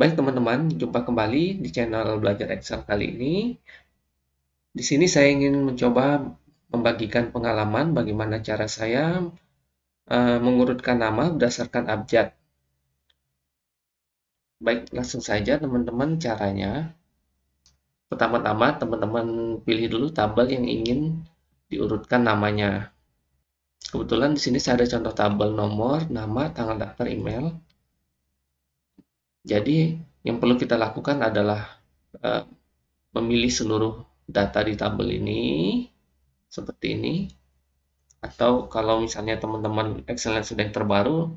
Baik teman-teman, jumpa kembali di channel Belajar Excel kali ini. Di sini saya ingin mencoba membagikan pengalaman bagaimana cara saya uh, mengurutkan nama berdasarkan abjad. Baik, langsung saja teman-teman caranya. Pertama-tama teman-teman pilih dulu tabel yang ingin diurutkan namanya. Kebetulan di sini saya ada contoh tabel nomor, nama, tanggal daftar email, jadi yang perlu kita lakukan adalah uh, memilih seluruh data di tabel ini seperti ini atau kalau misalnya teman-teman Excel yang sedang terbaru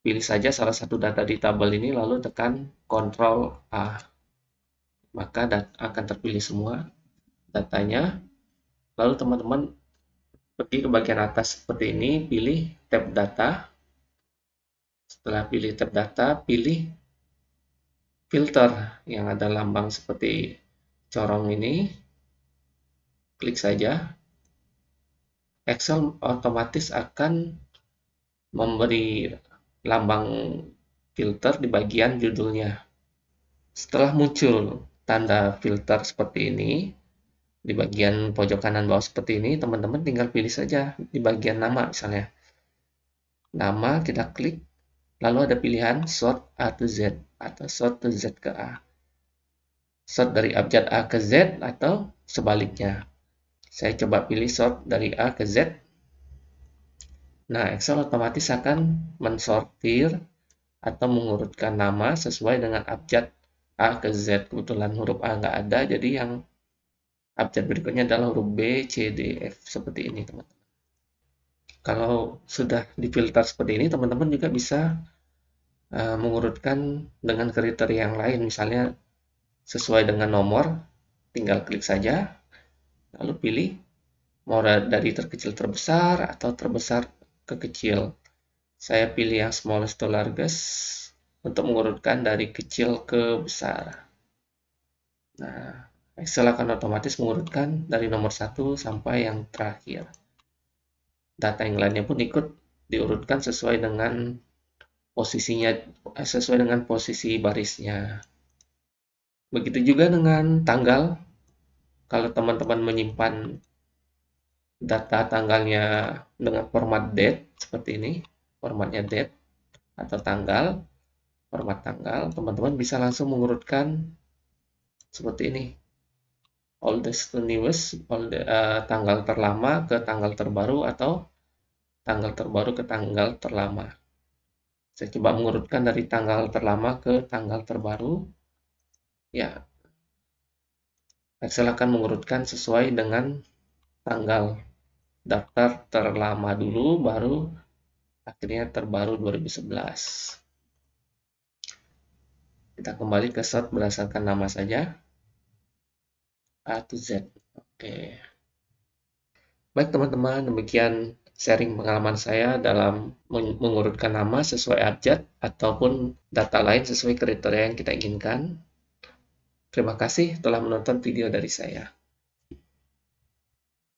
pilih saja salah satu data di tabel ini lalu tekan Ctrl A maka akan terpilih semua datanya lalu teman-teman pergi ke bagian atas seperti ini pilih tab data setelah pilih terdata, pilih filter yang ada lambang seperti corong ini. Klik saja. Excel otomatis akan memberi lambang filter di bagian judulnya. Setelah muncul tanda filter seperti ini, di bagian pojok kanan bawah seperti ini, teman-teman tinggal pilih saja di bagian nama misalnya. Nama kita klik Lalu ada pilihan sort A to Z atau sort to Z ke A. Sort dari abjad A ke Z atau sebaliknya. Saya coba pilih sort dari A ke Z. Nah, Excel otomatis akan mensortir atau mengurutkan nama sesuai dengan abjad A ke Z. Kebetulan huruf A nggak ada, jadi yang abjad berikutnya adalah huruf B, C, D, F. Seperti ini, teman-teman. Kalau sudah difilter seperti ini, teman-teman juga bisa uh, mengurutkan dengan kriteria yang lain, misalnya sesuai dengan nomor, tinggal klik saja, lalu pilih mau dari terkecil terbesar atau terbesar ke kecil. Saya pilih yang smallest to largest untuk mengurutkan dari kecil ke besar. Nah, Excel akan otomatis mengurutkan dari nomor 1 sampai yang terakhir data yang lainnya pun ikut diurutkan sesuai dengan posisinya eh, sesuai dengan posisi barisnya. Begitu juga dengan tanggal. Kalau teman-teman menyimpan data tanggalnya dengan format date seperti ini, formatnya date atau tanggal, format tanggal, teman-teman bisa langsung mengurutkan seperti ini all the newest, all uh, tanggal terlama ke tanggal terbaru atau tanggal terbaru ke tanggal terlama. Saya coba mengurutkan dari tanggal terlama ke tanggal terbaru. Ya, Excel akan mengurutkan sesuai dengan tanggal daftar terlama dulu, baru akhirnya terbaru 2011. Kita kembali ke sort berdasarkan nama saja. A to Z. Oke. Baik teman-teman, demikian sharing pengalaman saya dalam mengurutkan nama sesuai abjad ataupun data lain sesuai kriteria yang kita inginkan. Terima kasih telah menonton video dari saya.